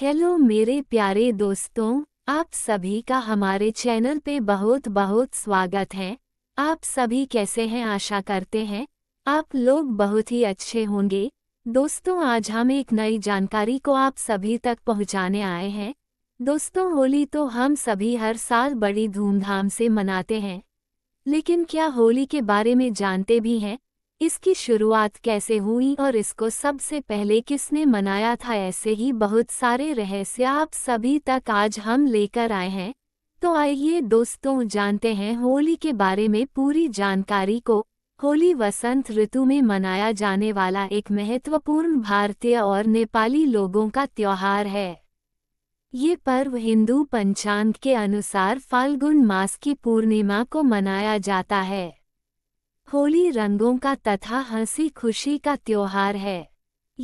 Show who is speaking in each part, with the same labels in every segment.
Speaker 1: hello मेरे प्यारे दोस्तों आप सभी का हमारे चैनल पे बहुत बहुत स्वागत है आप सभी कैसे हैं आशा करते हैं आप लोग बहुत ही अच्छे होंगे दोस्तों आज हम एक नई जानकारी को आप सभी तक पहुंचाने आए हैं दोस्तों होली तो हम सभी हर साल बड़ी धूमधाम से मनाते हैं लेकिन क्या होली के बारे में जानते भी हैं इसकी शुरुआत कैसे हुई और इसको सबसे पहले किसने मनाया था ऐसे ही बहुत सारे रहस्य आप सभी तक आज हम लेकर आए हैं तो आइए दोस्तों जानते हैं होली के बारे में पूरी जानकारी को होली वसंत ऋतु में मनाया जाने वाला एक महत्वपूर्ण भारतीय और नेपाली लोगों का त्यौहार है ये पर्व हिंदू पंचांग के अनुसार फाल्गुन मास की पूर्णिमा को मनाया जाता है होली रंगों का तथा हंसी खुशी का त्योहार है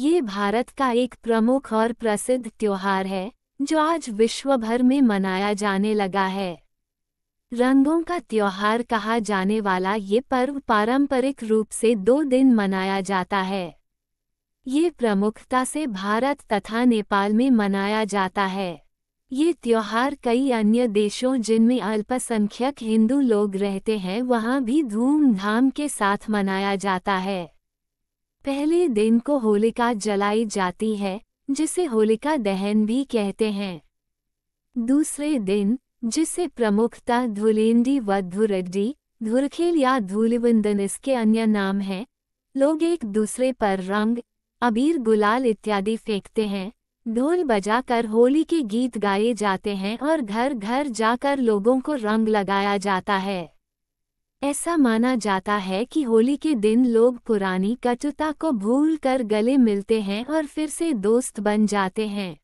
Speaker 1: ये भारत का एक प्रमुख और प्रसिद्ध त्योहार है जो आज विश्व भर में मनाया जाने लगा है रंगों का त्योहार कहा जाने वाला ये पर्व पारंपरिक रूप से दो दिन मनाया जाता है ये प्रमुखता से भारत तथा नेपाल में मनाया जाता है ये त्योहार कई अन्य देशों जिनमें अल्पसंख्यक हिंदू लोग रहते हैं वहाँ भी धूमधाम के साथ मनाया जाता है पहले दिन को होलिका जलाई जाती है जिसे होलिका दहन भी कहते हैं दूसरे दिन जिसे प्रमुखता धुलेंडी व धुरड्डी धुरखेल या धूलिवंदन इसके अन्य नाम हैं लोग एक दूसरे पर रंग अबीर गुलाल इत्यादि फेंकते हैं ढोल बजाकर होली के गीत गाए जाते हैं और घर घर जाकर लोगों को रंग लगाया जाता है ऐसा माना जाता है कि होली के दिन लोग पुरानी कटुता को भूल कर गले मिलते हैं और फिर से दोस्त बन जाते हैं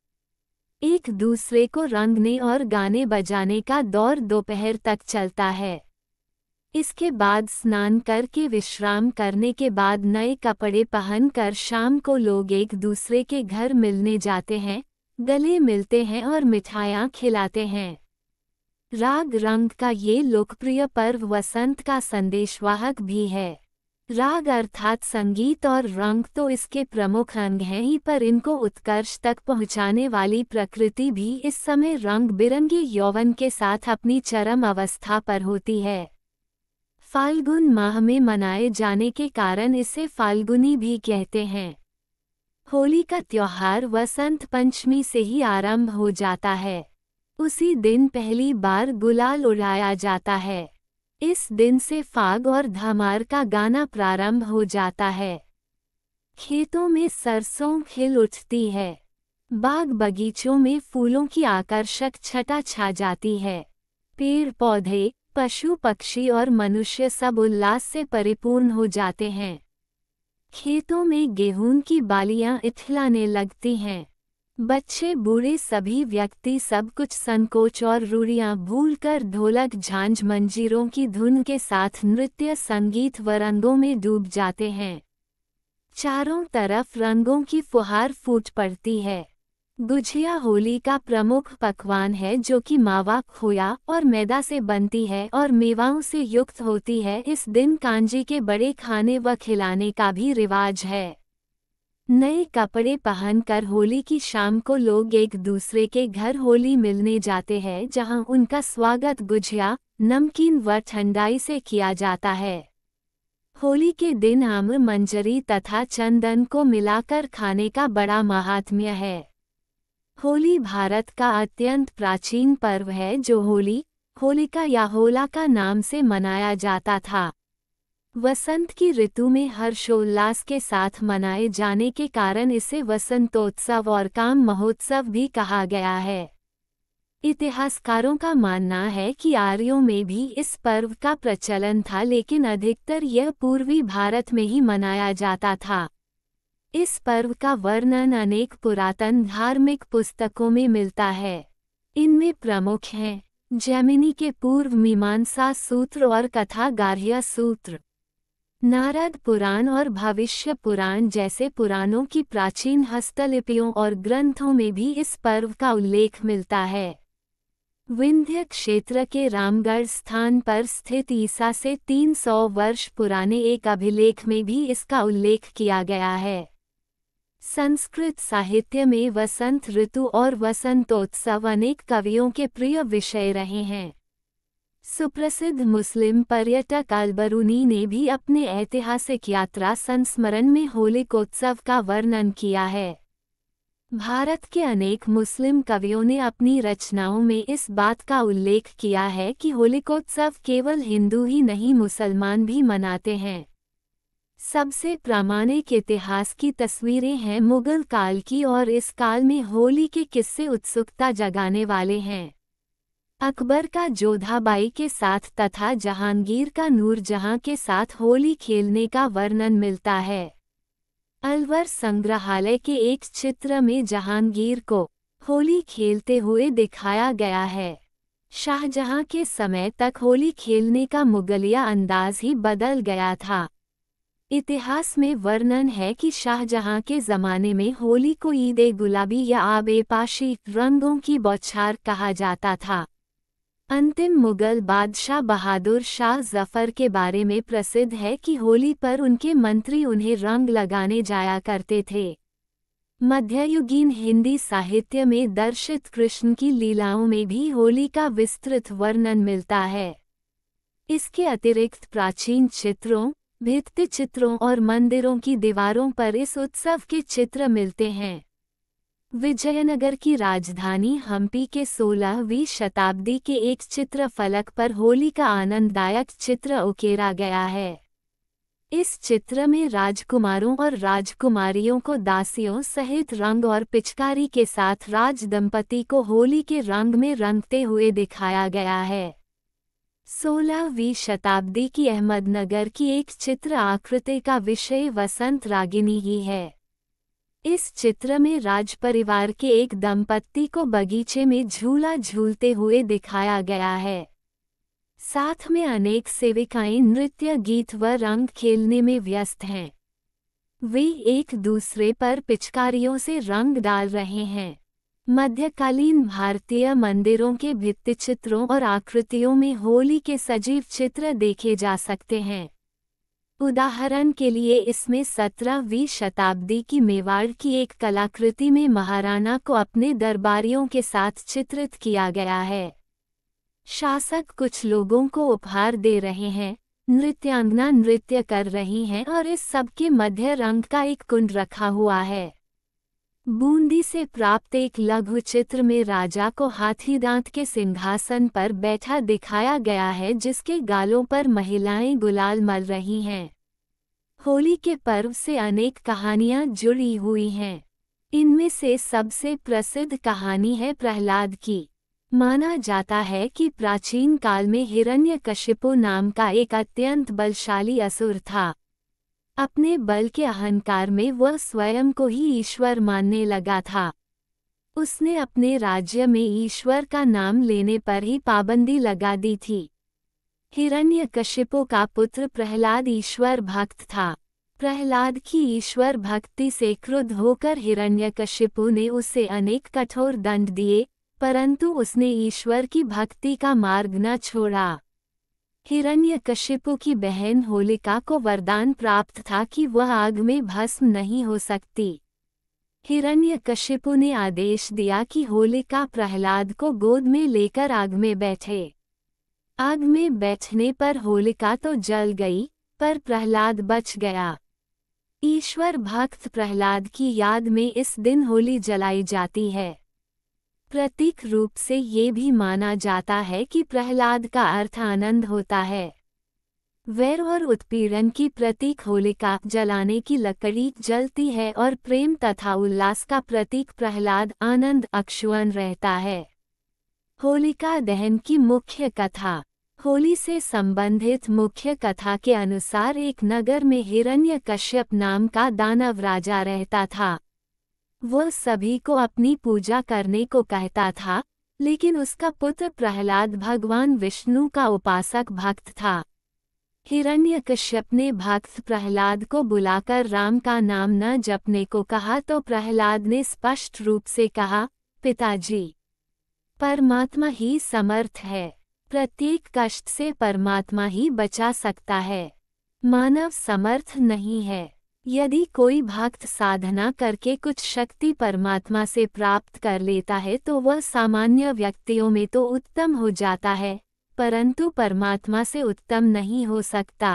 Speaker 1: एक दूसरे को रंगने और गाने बजाने का दौर दोपहर तक चलता है इसके बाद स्नान करके विश्राम करने के बाद नए कपड़े पहनकर शाम को लोग एक दूसरे के घर मिलने जाते हैं गले मिलते हैं और मिठाइयाँ खिलाते हैं राग रंग का ये लोकप्रिय पर्व वसंत का संदेशवाहक भी है राग अर्थात संगीत और रंग तो इसके प्रमुख अंग हैं ही पर इनको उत्कर्ष तक पहुंचाने वाली प्रकृति भी इस समय रंग बिरंगी यौवन के साथ अपनी चरम अवस्था पर होती है फाल्गुन माह में मनाए जाने के कारण इसे फाल्गुनी भी कहते हैं होली का त्योहार वसंत पंचमी से ही आरंभ हो जाता है उसी दिन पहली बार गुलाल उड़ाया जाता है इस दिन से फाग और धमार का गाना प्रारंभ हो जाता है खेतों में सरसों खिल उठती है बाग बगीचों में फूलों की आकर्षक छटा छा जाती है पेड़ पौधे पशु पक्षी और मनुष्य सब उल्लास से परिपूर्ण हो जाते हैं खेतों में गेहूं की बालियां इथलाने लगती हैं बच्चे बूढ़े सभी व्यक्ति सब कुछ संकोच और रूढ़ियां भूलकर ढोलक झांझ मंजीरों की धुन के साथ नृत्य संगीत व रंगों में डूब जाते हैं चारों तरफ रंगों की फुहार फूट पड़ती है गुझिया होली का प्रमुख पकवान है जो कि मावा खोया और मैदा से बनती है और मेवाओं से युक्त होती है इस दिन कांजी के बड़े खाने व खिलाने का भी रिवाज है नए कपड़े पहनकर होली की शाम को लोग एक दूसरे के घर होली मिलने जाते हैं जहां उनका स्वागत गुझिया नमकीन व ठंडाई से किया जाता है होली के दिन आम मंजरी तथा चंदन को मिलाकर खाने का बड़ा महात्म्य है होली भारत का अत्यंत प्राचीन पर्व है जो होली होलिका या होला का नाम से मनाया जाता था वसंत की ऋतु में हर्षोल्लास के साथ मनाए जाने के कारण इसे वसंतोत्सव और काम महोत्सव भी कहा गया है इतिहासकारों का मानना है कि आर्यों में भी इस पर्व का प्रचलन था लेकिन अधिकतर यह पूर्वी भारत में ही मनाया जाता था इस पर्व का वर्णन अनेक पुरातन धार्मिक पुस्तकों में मिलता है इनमें प्रमुख हैं जैमिनी के पूर्व मीमांसा सूत्र और कथा गार्ह्य सूत्र नारद पुराण और भविष्य पुराण जैसे पुराणों की प्राचीन हस्तलिपियों और ग्रंथों में भी इस पर्व का उल्लेख मिलता है विंध्य क्षेत्र के रामगढ़ स्थान पर स्थित ईसा से 300 वर्ष पुराने एक अभिलेख में भी इसका उल्लेख किया गया है संस्कृत साहित्य में वसंत ऋतु और वसंतोत्सव अनेक कवियों के प्रिय विषय रहे हैं सुप्रसिद्ध मुस्लिम पर्यटक अलबरूनी ने भी अपने ऐतिहासिक यात्रा संस्मरण में होलिकोत्सव का वर्णन किया है भारत के अनेक मुस्लिम कवियों ने अपनी रचनाओं में इस बात का उल्लेख किया है कि होलिकोत्सव केवल हिंदू ही नहीं मुसलमान भी मनाते हैं सबसे प्रामाणिक इतिहास की तस्वीरें हैं मुगल काल की और इस काल में होली के किस्से उत्सुकता जगाने वाले हैं अकबर का जोधाबाई के साथ तथा जहांगीर का नूरजहां के साथ होली खेलने का वर्णन मिलता है अलवर संग्रहालय के एक चित्र में जहांगीर को होली खेलते हुए दिखाया गया है शाहजहां के समय तक होली खेलने का मुगलिया अंदाज ही बदल गया था इतिहास में वर्णन है कि शाहजहां के ज़माने में होली को ईद ए गुलाबी या आब ए पाशी रंगों की बौछार कहा जाता था अंतिम मुगल बादशाह बहादुर शाह जफर के बारे में प्रसिद्ध है कि होली पर उनके मंत्री उन्हें रंग लगाने जाया करते थे मध्ययुगीन हिंदी साहित्य में दर्शित कृष्ण की लीलाओं में भी होली का विस्तृत वर्णन मिलता है इसके अतिरिक्त प्राचीन चित्रों भित्ति चित्रों और मंदिरों की दीवारों पर इस उत्सव के चित्र मिलते हैं विजयनगर की राजधानी हम्पी के 16वीं शताब्दी के एक चित्र फलक पर होली का आनंददायक चित्र उकेरा गया है इस चित्र में राजकुमारों और राजकुमारियों को दासियों सहित रंग और पिचकारी के साथ राज दंपति को होली के रंग में रंगते हुए दिखाया गया है सोलहवीं शताब्दी की अहमदनगर की एक चित्र आकृति का विषय वसंत रागिनी ही है इस चित्र में राज परिवार के एक दंपत्ति को बगीचे में झूला झूलते हुए दिखाया गया है साथ में अनेक सेविकाएं नृत्य गीत व रंग खेलने में व्यस्त हैं वे एक दूसरे पर पिचकारियों से रंग डाल रहे हैं मध्यकालीन भारतीय मंदिरों के भित्तिचित्रों और आकृतियों में होली के सजीव चित्र देखे जा सकते हैं उदाहरण के लिए इसमें सत्रहवीं शताब्दी की मेवाड़ की एक कलाकृति में महाराणा को अपने दरबारियों के साथ चित्रित किया गया है शासक कुछ लोगों को उपहार दे रहे हैं नृत्यांगना नृत्य कर रही हैं और इस सबके मध्य रंग का एक कुंड रखा हुआ है बूंदी से प्राप्त एक लघु चित्र में राजा को हाथी दांत के सिंहासन पर बैठा दिखाया गया है जिसके गालों पर महिलाएं गुलाल मल रही हैं होली के पर्व से अनेक कहानियां जुड़ी हुई हैं इनमें से सबसे प्रसिद्ध कहानी है प्रहलाद की माना जाता है कि प्राचीन काल में हिरण्यकशिपु नाम का एक अत्यंत बलशाली असुर था अपने बल के अहंकार में वह स्वयं को ही ईश्वर मानने लगा था उसने अपने राज्य में ईश्वर का नाम लेने पर ही पाबंदी लगा दी थी हिरण्यकशिपु का पुत्र प्रहलाद ईश्वर भक्त था प्रहलाद की ईश्वर भक्ति से क्रुद्ध होकर हिरण्यकशिपु ने उसे अनेक कठोर दंड दिए परंतु उसने ईश्वर की भक्ति का मार्ग न छोड़ा हिरण्यकशिपु की बहन होलिका को वरदान प्राप्त था कि वह आग में भस्म नहीं हो सकती हिरण्यकशिपु ने आदेश दिया कि होलिका प्रहलाद को गोद में लेकर आग में बैठे आग में बैठने पर होलिका तो जल गई पर प्रहलाद बच गया ईश्वर भक्त प्रहलाद की याद में इस दिन होली जलाई जाती है प्रतीक रूप से ये भी माना जाता है कि प्रहलाद का अर्थ आनंद होता है वैर और उत्पीड़न की प्रतीक होलिका जलाने की लकड़ी जलती है और प्रेम तथा उल्लास का प्रतीक प्रहलाद आनंद अक्षुअन रहता है होलिका दहन की मुख्य कथा होली से संबंधित मुख्य कथा के अनुसार एक नगर में हिरण्य कश्यप नाम का दानव राजा रहता था वह सभी को अपनी पूजा करने को कहता था लेकिन उसका पुत्र प्रहलाद भगवान विष्णु का उपासक भक्त था हिरण्यकश्यप ने भक्त प्रहलाद को बुलाकर राम का नाम न जपने को कहा तो प्रहलाद ने स्पष्ट रूप से कहा पिताजी परमात्मा ही समर्थ है प्रत्येक कष्ट से परमात्मा ही बचा सकता है मानव समर्थ नहीं है यदि कोई भक्त साधना करके कुछ शक्ति परमात्मा से प्राप्त कर लेता है तो वह सामान्य व्यक्तियों में तो उत्तम हो जाता है परंतु परमात्मा से उत्तम नहीं हो सकता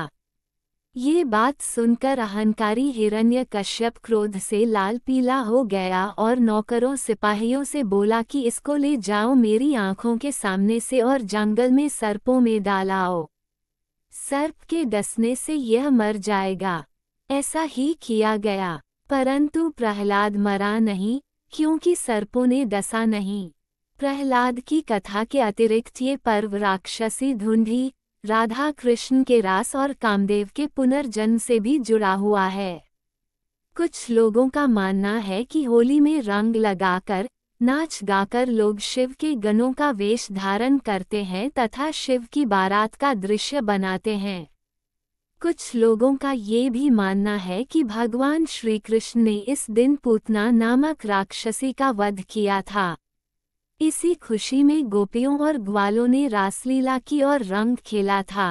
Speaker 1: ये बात सुनकर अहंकारी हिरण्य कश्यप क्रोध से लाल पीला हो गया और नौकरों सिपाहियों से बोला कि इसको ले जाओ मेरी आंखों के सामने से और जंगल में सर्पों में डालाओ सर्प के डसने से यह मर जाएगा ऐसा ही किया गया परंतु प्रहलाद मरा नहीं क्योंकि सर्पों ने दसा नहीं प्रहलाद की कथा के अतिरिक्त ये पर्व राक्षसी धुंधी राधा कृष्ण के रास और कामदेव के पुनर्जन्म से भी जुड़ा हुआ है कुछ लोगों का मानना है कि होली में रंग लगाकर नाच गाकर लोग शिव के गणों का वेश धारण करते हैं तथा शिव की बारात का दृश्य बनाते हैं कुछ लोगों का ये भी मानना है कि भगवान श्री कृष्ण ने इस दिन पूतना नामक राक्षसी का वध किया था इसी खुशी में गोपियों और ग्वालों ने रासलीला की और रंग खेला था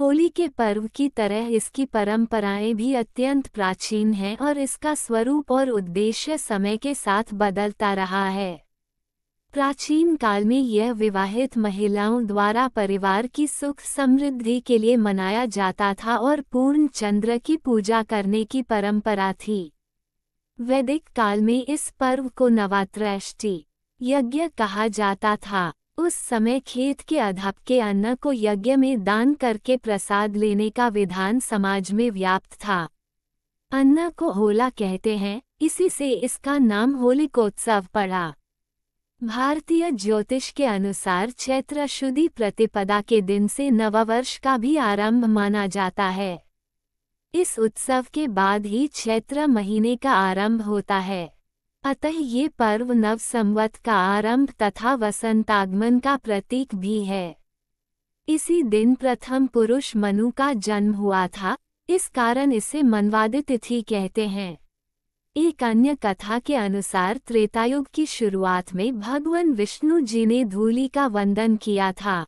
Speaker 1: होली के पर्व की तरह इसकी परंपराएं भी अत्यंत प्राचीन हैं और इसका स्वरूप और उद्देश्य समय के साथ बदलता रहा है प्राचीन काल में यह विवाहित महिलाओं द्वारा परिवार की सुख समृद्धि के लिए मनाया जाता था और पूर्ण चंद्र की पूजा करने की परंपरा थी वैदिक काल में इस पर्व को नवात्रष्टि यज्ञ कहा जाता था उस समय खेत के अधप के अन्न को यज्ञ में दान करके प्रसाद लेने का विधान समाज में व्याप्त था अन्न को होला कहते हैं इसी से इसका नाम होलिकोत्सव पड़ा भारतीय ज्योतिष के अनुसार चैत्र शुद्धि प्रतिपदा के दिन से नववर्ष का भी आरंभ माना जाता है इस उत्सव के बाद ही चैत्र महीने का आरंभ होता है अतः ये पर्व नव संवत का आरंभ तथा वसंतागमन का प्रतीक भी है इसी दिन प्रथम पुरुष मनु का जन्म हुआ था इस कारण इसे मनवादित तिथि कहते हैं एक अन्य कथा के अनुसार त्रेतायुग की शुरुआत में भगवान विष्णु जी ने धूली का वंदन किया था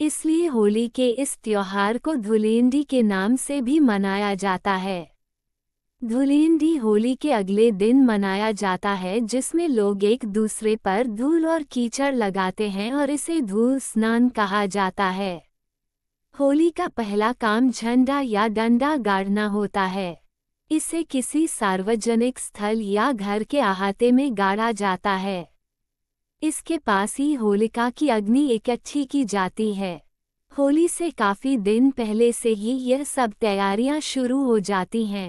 Speaker 1: इसलिए होली के इस त्योहार को धुलेंडी के नाम से भी मनाया जाता है धुलेंडी होली के अगले दिन मनाया जाता है जिसमें लोग एक दूसरे पर धूल और कीचड़ लगाते हैं और इसे धूल स्नान कहा जाता है होली का पहला काम झंडा या डंडा गाड़ना होता है इसे किसी सार्वजनिक स्थल या घर के अहाते में गाड़ा जाता है इसके पास ही होलिका की अग्नि इकट्ठी की जाती है होली से काफ़ी दिन पहले से ही यह सब तैयारियां शुरू हो जाती हैं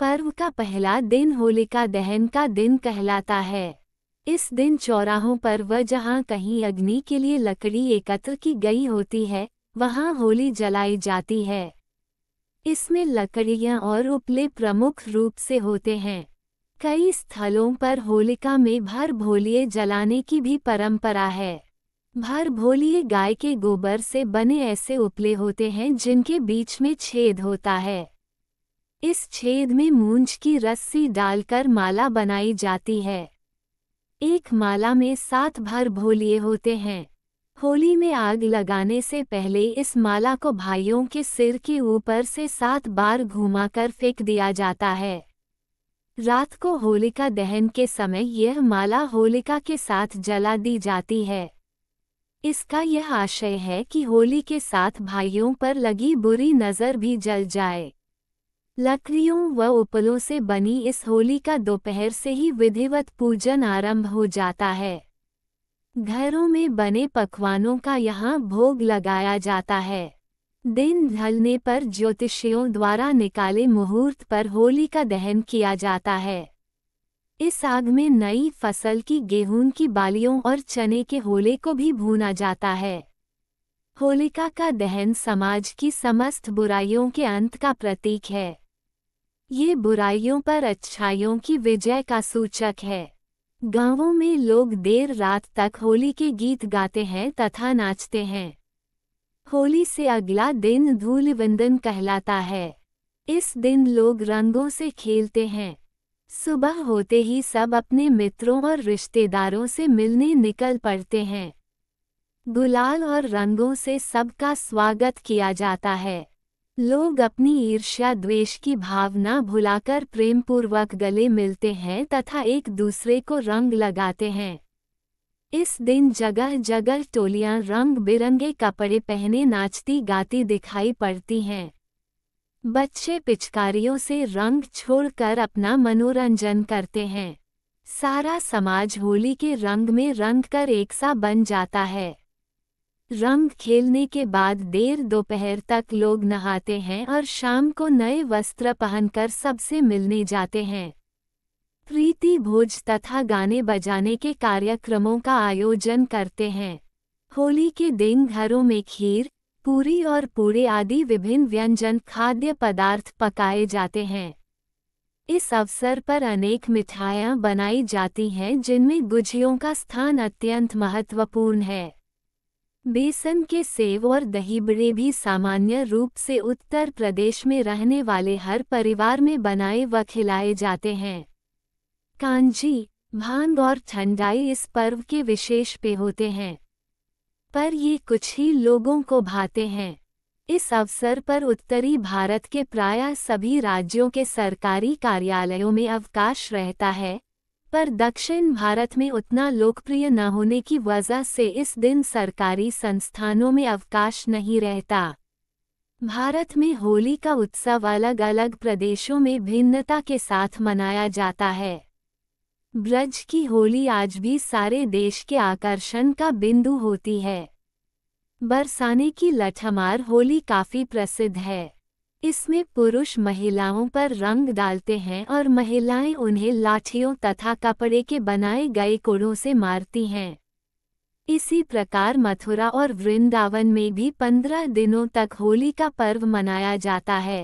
Speaker 1: पर्व का पहला दिन होलिका दहन का दिन कहलाता है इस दिन चौराहों पर व जहाँ कहीं अग्नि के लिए लकड़ी एकत्र की गई होती है वहाँ होली जलाई जाती है इसमें लकड़ियां और उपले प्रमुख रूप से होते हैं कई स्थलों पर होलिका में भर भोलिए जलाने की भी परंपरा है भर भोलिए गाय के गोबर से बने ऐसे उपले होते हैं जिनके बीच में छेद होता है इस छेद में मूंज की रस्सी डालकर माला बनाई जाती है एक माला में सात भर भोलिए होते हैं होली में आग लगाने से पहले इस माला को भाइयों के सिर के ऊपर से सात बार घुमाकर फेंक दिया जाता है रात को होलिका दहन के समय यह माला होलिका के साथ जला दी जाती है इसका यह आशय है कि होली के साथ भाइयों पर लगी बुरी नज़र भी जल जाए लकड़ियों व उपलों से बनी इस होली का दोपहर से ही विधिवत पूजन आरंभ हो जाता है घरों में बने पकवानों का यहाँ भोग लगाया जाता है दिन ढलने पर ज्योतिषियों द्वारा निकाले मुहूर्त पर होली का दहन किया जाता है इस आग में नई फसल की गेहूं की बालियों और चने के होले को भी भूना जाता है होलिका का दहन समाज की समस्त बुराइयों के अंत का प्रतीक है ये बुराइयों पर अच्छाइयों की विजय का सूचक है गांवों में लोग देर रात तक होली के गीत गाते हैं तथा नाचते हैं होली से अगला दिन वंदन कहलाता है इस दिन लोग रंगों से खेलते हैं सुबह होते ही सब अपने मित्रों और रिश्तेदारों से मिलने निकल पड़ते हैं गुलाल और रंगों से सबका स्वागत किया जाता है लोग अपनी ईर्ष्या द्वेष की भावना भुलाकर प्रेमपूर्वक गले मिलते हैं तथा एक दूसरे को रंग लगाते हैं इस दिन जगह जगह टोलियां रंग बिरंगे कपड़े पहने नाचती गाती दिखाई पड़ती हैं बच्चे पिचकारियों से रंग छोड़कर अपना मनोरंजन करते हैं सारा समाज होली के रंग में रंग कर एक सा बन जाता है रंग खेलने के बाद देर दोपहर तक लोग नहाते हैं और शाम को नए वस्त्र पहनकर सबसे मिलने जाते हैं प्रीति भोज तथा गाने बजाने के कार्यक्रमों का आयोजन करते हैं होली के दिन घरों में खीर पूरी और पूड़े आदि विभिन्न व्यंजन खाद्य पदार्थ पकाए जाते हैं इस अवसर पर अनेक मिठाइयाँ बनाई जाती हैं जिनमें गुझियों का स्थान अत्यंत महत्वपूर्ण है बेसन के सेव और दहीबड़े भी सामान्य रूप से उत्तर प्रदेश में रहने वाले हर परिवार में बनाए व खिलाए जाते हैं कांजी भांग और ठंडाई इस पर्व के विशेष पे होते हैं पर ये कुछ ही लोगों को भाते हैं इस अवसर पर उत्तरी भारत के प्रायः सभी राज्यों के सरकारी कार्यालयों में अवकाश रहता है पर दक्षिण भारत में उतना लोकप्रिय न होने की वजह से इस दिन सरकारी संस्थानों में अवकाश नहीं रहता भारत में होली का उत्सव अलग अलग प्रदेशों में भिन्नता के साथ मनाया जाता है ब्रज की होली आज भी सारे देश के आकर्षण का बिंदु होती है बरसाने की लठमार होली काफ़ी प्रसिद्ध है इसमें पुरुष महिलाओं पर रंग डालते हैं और महिलाएं उन्हें लाठियों तथा कपड़े के बनाए गए कोड़ों से मारती हैं इसी प्रकार मथुरा और वृंदावन में भी पंद्रह दिनों तक होली का पर्व मनाया जाता है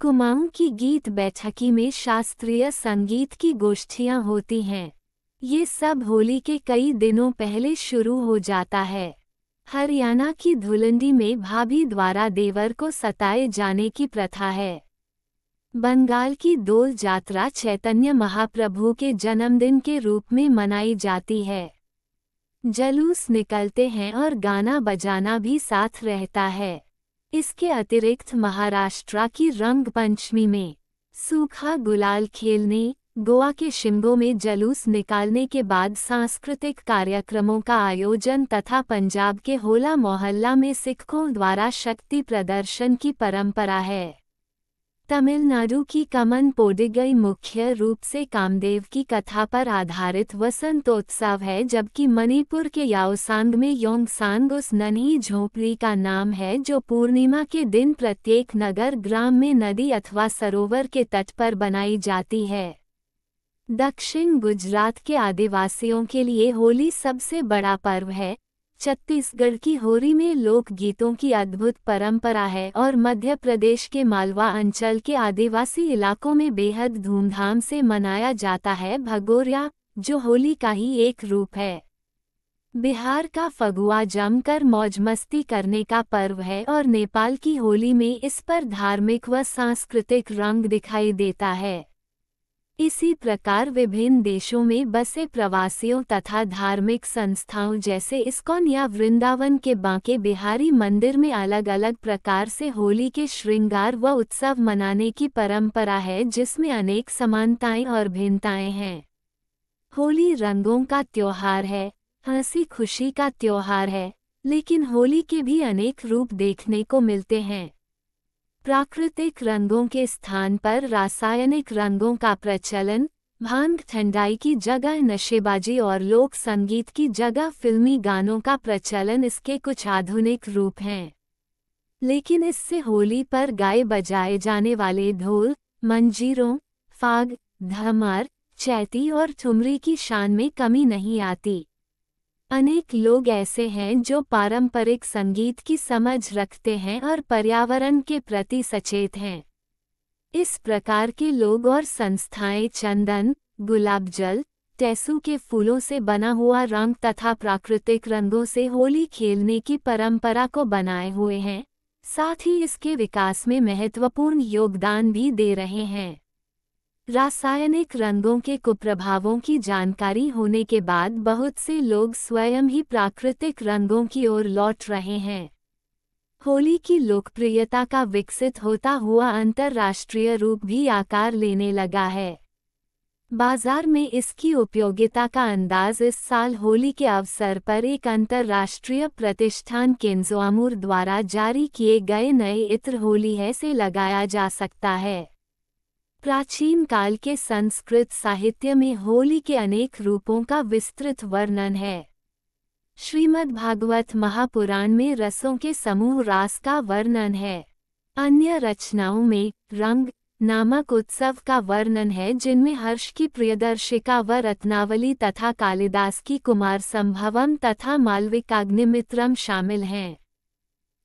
Speaker 1: कुमाऊं की गीत बैठकी में शास्त्रीय संगीत की गोष्ठियां होती हैं ये सब होली के कई दिनों पहले शुरू हो जाता है हरियाणा की धुलंडी में भाभी द्वारा देवर को सताए जाने की प्रथा है बंगाल की दोल यात्रा चैतन्य महाप्रभु के जन्मदिन के रूप में मनाई जाती है जलूस निकलते हैं और गाना बजाना भी साथ रहता है इसके अतिरिक्त महाराष्ट्र की रंग पंचमी में सूखा गुलाल खेलने गोवा के शिम्बो में जलूस निकालने के बाद सांस्कृतिक कार्यक्रमों का आयोजन तथा पंजाब के होला मोहल्ला में सिखों द्वारा शक्ति प्रदर्शन की परंपरा है तमिलनाडु की कमन पोडिगई मुख्य रूप से कामदेव की कथा पर आधारित वसंतोत्सव है जबकि मणिपुर के याओसांग में योंगसांग उस नन्ही झोंपड़ी का नाम है जो पूर्णिमा के दिन प्रत्येक नगर ग्राम में नदी अथवा सरोवर के तट पर बनाई जाती है दक्षिण गुजरात के आदिवासियों के लिए होली सबसे बड़ा पर्व है छत्तीसगढ़ की होली में लोकगीतों की अद्भुत परंपरा है और मध्य प्रदेश के मालवा अंचल के आदिवासी इलाकों में बेहद धूमधाम से मनाया जाता है भगोरिया जो होली का ही एक रूप है बिहार का फगुआ जमकर मौज मस्ती करने का पर्व है और नेपाल की होली में इस पर धार्मिक व सांस्कृतिक रंग दिखाई देता है इसी प्रकार विभिन्न देशों में बसे प्रवासियों तथा धार्मिक संस्थाओं जैसे इस्कॉन या वृंदावन के बांके बिहारी मंदिर में अलग अलग प्रकार से होली के श्रृंगार व उत्सव मनाने की परंपरा है जिसमें अनेक समानताएं और भिन्नताएं हैं होली रंगों का त्यौहार है हंसी खुशी का त्यौहार है लेकिन होली के भी अनेक रूप देखने को मिलते हैं प्राकृतिक रंगों के स्थान पर रासायनिक रंगों का प्रचलन भांग ठंडाई की जगह नशेबाजी और लोक संगीत की जगह फिल्मी गानों का प्रचलन इसके कुछ आधुनिक रूप हैं लेकिन इससे होली पर गाए बजाए जाने वाले ढोल मंजीरों फाग धमर चैती और ठुमरी की शान में कमी नहीं आती अनेक लोग ऐसे हैं जो पारंपरिक संगीत की समझ रखते हैं और पर्यावरण के प्रति सचेत हैं इस प्रकार के लोग और संस्थाएं चंदन गुलाब जल टैसू के फूलों से बना हुआ रंग तथा प्राकृतिक रंगों से होली खेलने की परंपरा को बनाए हुए हैं साथ ही इसके विकास में महत्वपूर्ण योगदान भी दे रहे हैं रासायनिक रंगों के कुप्रभावों की जानकारी होने के बाद बहुत से लोग स्वयं ही प्राकृतिक रंगों की ओर लौट रहे हैं होली की लोकप्रियता का विकसित होता हुआ अंतर्राष्ट्रीय रूप भी आकार लेने लगा है बाजार में इसकी उपयोगिता का अंदाज इस साल होली के अवसर पर एक अंतर्राष्ट्रीय प्रतिष्ठान केन्जोआमूर द्वारा जारी किए गए नए इत्र होली है से लगाया जा सकता है प्राचीन काल के संस्कृत साहित्य में होली के अनेक रूपों का विस्तृत वर्णन है श्रीमद् भागवत महापुराण में रसों के समूह रास का वर्णन है अन्य रचनाओं में रंग नामक उत्सव का वर्णन है जिनमें हर्ष की प्रियदर्शिका व रत्नावली तथा कालिदास की कुमार संभवम तथा मालविकाग्निमित्रम शामिल हैं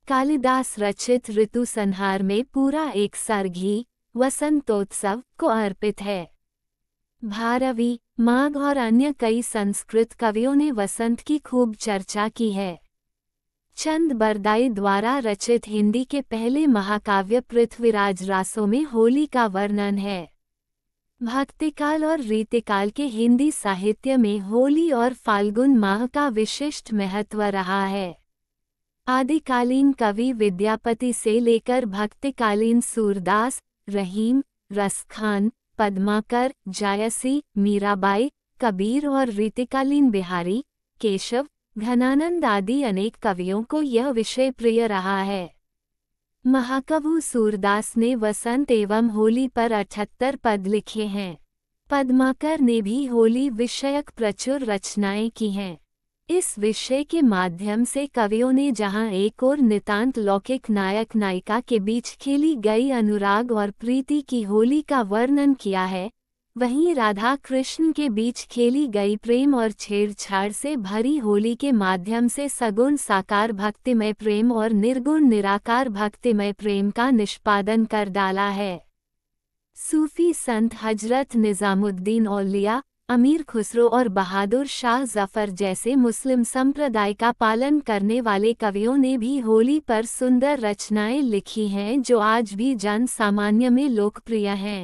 Speaker 1: कालिदास रचित ऋतु संहार में पूरा एक सरघी वसंतोत्सव को अर्पित है भारवी माघ और अन्य कई संस्कृत कवियों ने वसंत की खूब चर्चा की है चंद बरदाई द्वारा रचित हिंदी के पहले महाकाव्य पृथ्वीराज रासों में होली का वर्णन है भक्तिकाल और रीतिकाल के हिंदी साहित्य में होली और फाल्गुन माह का विशिष्ट महत्व रहा है आदिकालीन कवि विद्यापति से लेकर भक्तिकालीन सूरदास रहीम रसखान पद्माकर जायसी मीराबाई कबीर और रीतिकालीन बिहारी केशव घनानंद आदि अनेक कवियों को यह विषय प्रिय रहा है महाकवु सूरदास ने वसंत एवं होली पर अठहत्तर पद लिखे हैं पद्माकर ने भी होली विषयक प्रचुर रचनाएं की हैं इस विषय के माध्यम से कवियों ने जहां एक और नितांत लौकिक नायक नायिका के बीच खेली गई अनुराग और प्रीति की होली का वर्णन किया है वहीं राधा कृष्ण के बीच खेली गई प्रेम और छेड़छाड़ से भरी होली के माध्यम से सगुण साकार भक्तिमय प्रेम और निर्गुण निराकार भक्तिमय प्रेम का निष्पादन कर डाला है सूफी संत हजरत निज़ामुद्दीन औलिया अमीर खुसरो और बहादुर शाह जफर जैसे मुस्लिम संप्रदाय का पालन करने वाले कवियों ने भी होली पर सुंदर रचनाएं लिखी हैं जो आज भी जन सामान्य में लोकप्रिय हैं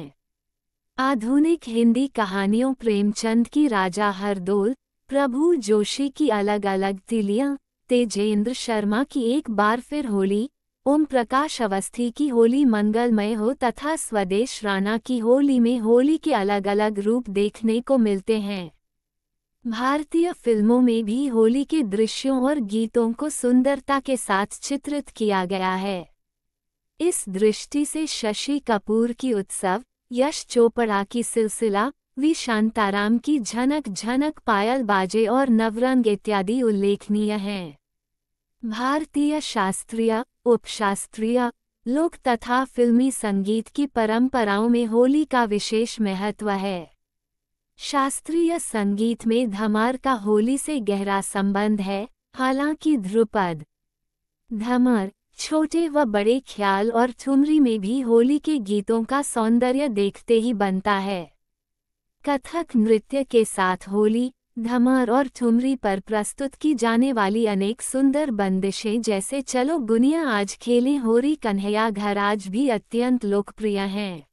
Speaker 1: आधुनिक हिंदी कहानियों प्रेमचंद की राजा हरदोल प्रभु जोशी की अलग अलग तिलियां तेजेंद्र शर्मा की एक बार फिर होली ओम प्रकाश अवस्थी की होली मंगलमय हो तथा स्वदेश राणा की होली में होली के अलग अलग रूप देखने को मिलते हैं भारतीय फिल्मों में भी होली के दृश्यों और गीतों को सुंदरता के साथ चित्रित किया गया है इस दृष्टि से शशि कपूर की उत्सव यश चोपड़ा की सिलसिला वी शांताराम की झनक झनक पायल बाजे और नवरंग इत्यादि उल्लेखनीय हैं भारतीय शास्त्रीय उपशास्त्रीय लोक तथा फिल्मी संगीत की परंपराओं में होली का विशेष महत्व है शास्त्रीय संगीत में धमार का होली से गहरा संबंध है हालांकि ध्रुपद धमर छोटे व बड़े ख्याल और ठुमरी में भी होली के गीतों का सौंदर्य देखते ही बनता है कथक नृत्य के साथ होली धमार और ठुमरी पर प्रस्तुत की जाने वाली अनेक सुंदर बंदिशें जैसे चलो गुनिया आज खेले होरी कन्हैया घर आज भी अत्यंत लोकप्रिय हैं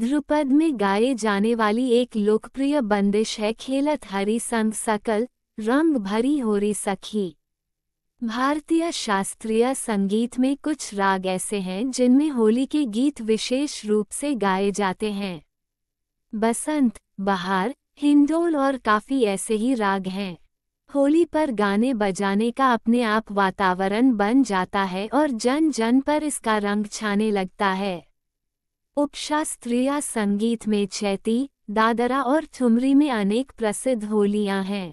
Speaker 1: ध्रुपद में गाए जाने वाली एक लोकप्रिय बंदिश है खेलत हरी संग सकल रंग भरी होरी सखी भारतीय शास्त्रीय संगीत में कुछ राग ऐसे हैं जिनमें होली के गीत विशेष रूप से गाए जाते हैं बसंत बहार हिंडोल और काफ़ी ऐसे ही राग हैं होली पर गाने बजाने का अपने आप वातावरण बन जाता है और जन जन पर इसका रंग छाने लगता है उपशास्त्रीय संगीत में चैती दादरा और ठुमरी में अनेक प्रसिद्ध होलियां हैं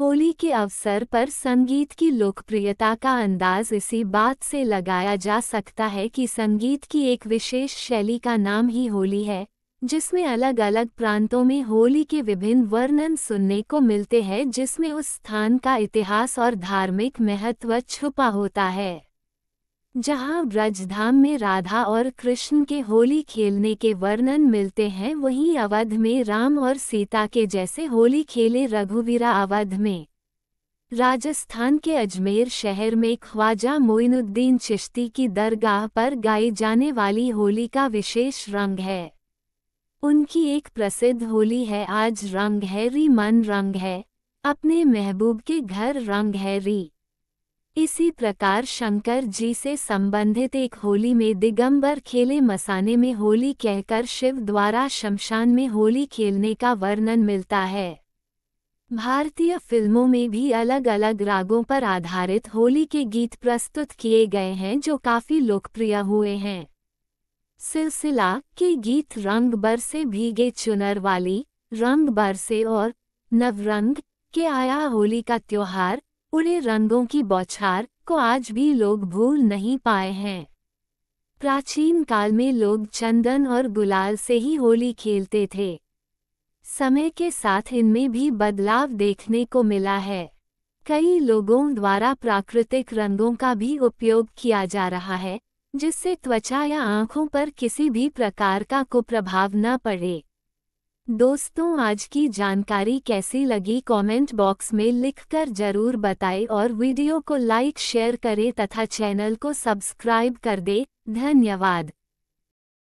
Speaker 1: होली के अवसर पर संगीत की लोकप्रियता का अंदाज इसी बात से लगाया जा सकता है कि संगीत की एक विशेष शैली का नाम ही होली है जिसमें अलग अलग प्रांतों में होली के विभिन्न वर्णन सुनने को मिलते हैं जिसमें उस स्थान का इतिहास और धार्मिक महत्व छुपा होता है जहां ब्रजधाम में राधा और कृष्ण के होली खेलने के वर्णन मिलते हैं वहीं अवध में राम और सीता के जैसे होली खेले रघुवीरा अवध में राजस्थान के अजमेर शहर में ख्वाजा मोइनुद्दीन चिश्ती की दरगाह पर गाई जाने वाली होली का विशेष रंग है उनकी एक प्रसिद्ध होली है आज रंग री मन रंग है अपने महबूब के घर रंग हैरी इसी प्रकार शंकर जी से संबंधित एक होली में दिगंबर खेले मसाने में होली कहकर शिव द्वारा शमशान में होली खेलने का वर्णन मिलता है भारतीय फिल्मों में भी अलग अलग रागों पर आधारित होली के गीत प्रस्तुत किए गए हैं जो काफ़ी लोकप्रिय हुए हैं सिलसिला के गीत रंग बर से भीगे चुनर वाली रंग बर से और नवरंग के आया होली का त्योहार उड़े रंगों की बौछार को आज भी लोग भूल नहीं पाए हैं प्राचीन काल में लोग चंदन और गुलाल से ही होली खेलते थे समय के साथ इनमें भी बदलाव देखने को मिला है कई लोगों द्वारा प्राकृतिक रंगों का भी उपयोग किया जा रहा है जिससे त्वचा या आंखों पर किसी भी प्रकार का कुप्रभाव न पड़े दोस्तों आज की जानकारी कैसी लगी कमेंट बॉक्स में लिखकर जरूर बताएं और वीडियो को लाइक शेयर करें तथा चैनल को सब्सक्राइब कर दें धन्यवाद